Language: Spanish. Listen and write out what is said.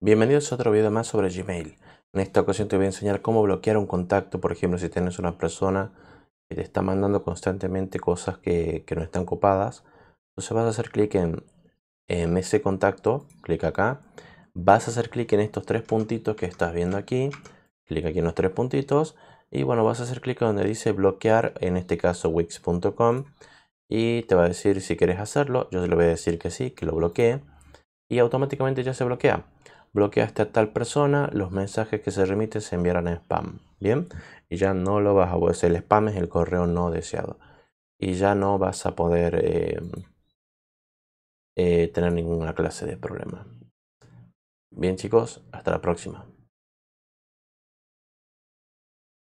Bienvenidos a otro video más sobre Gmail. En esta ocasión te voy a enseñar cómo bloquear un contacto, por ejemplo, si tienes una persona que te está mandando constantemente cosas que, no están copadas. Entonces vas a hacer clic en, en ese contacto, clic acá. Vas a hacer clic en estos tres puntitos que estás viendo aquí. Clic aquí en los tres puntitos. Y bueno, vas a hacer clic donde dice bloquear, en este caso wix.com. Y te va a decir si quieres hacerlo. Yo le voy a decir que sí, que lo bloquee. Y automáticamente ya se bloquea. Bloqueaste a tal persona, los mensajes que se remite se enviarán a spam. Bien, y ya no lo vas a El spam es el correo no deseado. Y ya no vas a poder eh, eh, tener ninguna clase de problema. Bien chicos, hasta la próxima.